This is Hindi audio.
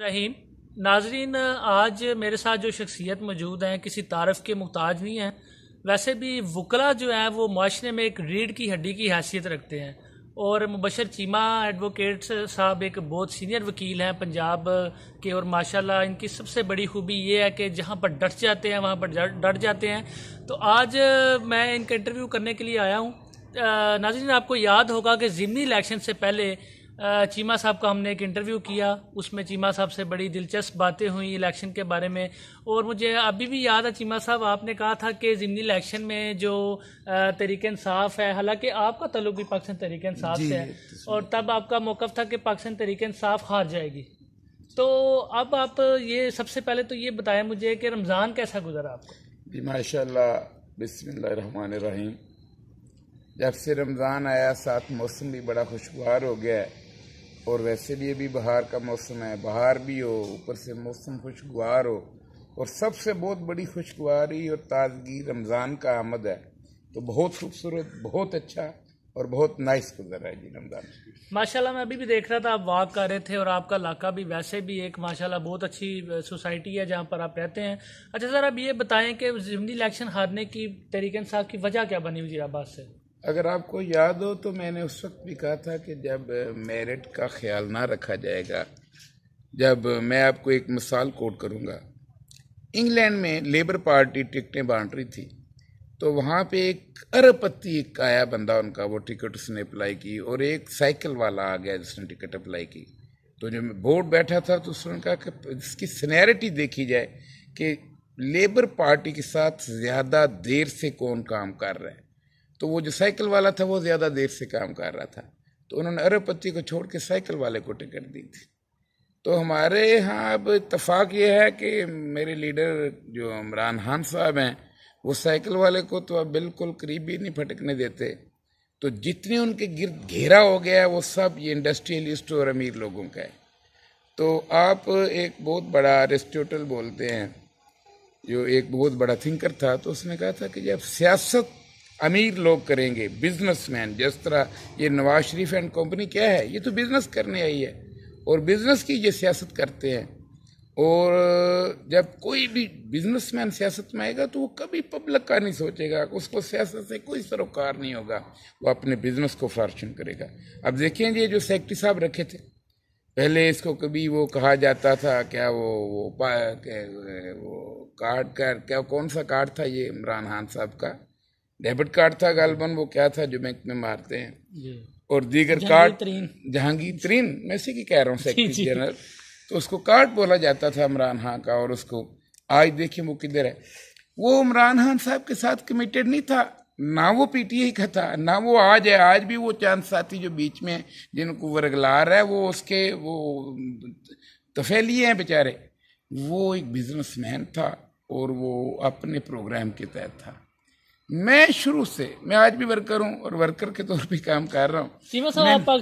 रहीम नाजरीन आज मेरे साथ जो शख्सियत मौजूद हैं किसी तारफ़ के मुहताज नहीं हैं वैसे भी वकला जो है वो माशरे में एक रीढ़ की हड्डी की हैसियत रखते हैं और मुबशर चीमा एडवोकेट साहब एक बहुत सीनियर वकील हैं पंजाब के और माशाल्लाह इनकी सबसे बड़ी खूबी ये है कि जहाँ पर डट जाते हैं वहाँ पर डट जाते हैं तो आज मैं इनका इंटरव्यू करने के लिए आया हूँ नाजरीन आपको याद होगा कि ज़िमनी इलेक्शन से पहले चीमा साहब का हमने एक इंटरव्यू किया उसमें चीमा साहब से बड़ी दिलचस्प बातें हुई इलेक्शन के बारे में और मुझे अभी भी याद है चीमा साहब आपने कहा था कि जिमनी इलेक्शन में जो तरीके इंसाफ है हालांकि आपका तल्लुक भी पाकिस्तान तरीके इंसाफ से है तो और तब आपका मौक़ था कि पाकिस्तान तरीके इंसाफ हार जाएगी तो अब आप ये सबसे पहले तो ये बताएं मुझे कि रमज़ान कैसा गुजरा आपको जी माशा बसमिल जब से रमज़ान आया साथ मौसम भी बड़ा खुशगवार हो गया है और वैसे भी अभी बाहर का मौसम है बाहर भी हो ऊपर से मौसम खुशगवार हो और सबसे बहुत बड़ी खुशगवारी और ताजगी रमज़ान का आमद है तो बहुत खूबसूरत बहुत अच्छा और बहुत नाइस गुजर है जी रमजान माशाल्लाह मैं अभी भी देख रहा था आप वॉक कर रहे थे और आपका इलाका भी वैसे भी एक माशाल्लाह बहुत अच्छी सोसाइटी है जहाँ पर आप रहते हैं अच्छा सर आप ये बताएं कि जिमनी इलेक्शन हारने की तरीके साहब की वजह क्या बनी वजीराबाद से अगर आपको याद हो तो मैंने उस वक्त भी कहा था कि जब मेरिट का ख्याल ना रखा जाएगा जब मैं आपको एक मिसाल कोट करूँगा इंग्लैंड में लेबर पार्टी टिकटें बांट रही थी तो वहाँ पे एक अरबपति एक आया बंदा उनका वो टिकट उसने अप्लाई की और एक साइकिल वाला आ गया जिसने टिकट अप्लाई की तो जो बोर्ड बैठा था तो उसने कहा कि इसकी सीनैरिटी देखी जाए कि लेबर पार्टी के साथ ज़्यादा देर से कौन काम कर रहा है तो वो जो साइकिल वाला था वो ज़्यादा देर से काम कर रहा था तो उन्होंने अरबपति को छोड़ के साइकिल वाले को टिकट दी थी तो हमारे यहाँ अब इतफाक ये है कि मेरे लीडर जो इमरान खान साहब हैं वो साइकिल वाले को तो अब बिल्कुल करीब भी नहीं फटकने देते तो जितने उनके गिरद घेरा हो गया है वो सब ये इंडस्ट्रियलिस्ट और अमीर लोगों का है तो आप एक बहुत बड़ा अरिस्टोटल बोलते हैं जो एक बहुत बड़ा थिंकर था तो उसने कहा था कि जब सियासत अमीर लोग करेंगे बिजनेसमैन जिस तरह ये नवाज शरीफ एंड कंपनी क्या है ये तो बिज़नेस करने आई है और बिज़नेस की ये सियासत करते हैं और जब कोई भी बिजनेसमैन सियासत में आएगा तो वो कभी पब्लिक का नहीं सोचेगा उसको सियासत से कोई सरोकार नहीं होगा वो अपने बिजनेस को फॉर्चून करेगा अब देखें ये जो सेक्रेटरी साहब रखे थे पहले इसको कभी वो कहा जाता था क्या वो वो, वो कार्ड का क्या कौन सा कार्ड था ये इमरान खान साहब का डेबिट कार्ड था गालबन वो क्या था जो बैंक में मारते हैं और दीगर कार्ड जहांगीर तरीन मैं से की कह रहा हूँ सेक्रेटरी जनरल तो उसको कार्ड बोला जाता था इमरान खान का और उसको आज देखिए वो किधर है वो इमरान खान साहब के साथ कमिटेड नहीं था ना वो पीटीआई का था ना वो आज है आज भी वो चांद साथी जो बीच में जिनको वर्गला रहा है वो उसके वो तफेली हैं बेचारे वो एक बिजनेसमैन था और वो अपने प्रोग्राम के तहत था मैं शुरू से मैं आज भी वर्कर हूँ और वर्कर के तौर पर काम कर रहा हूँ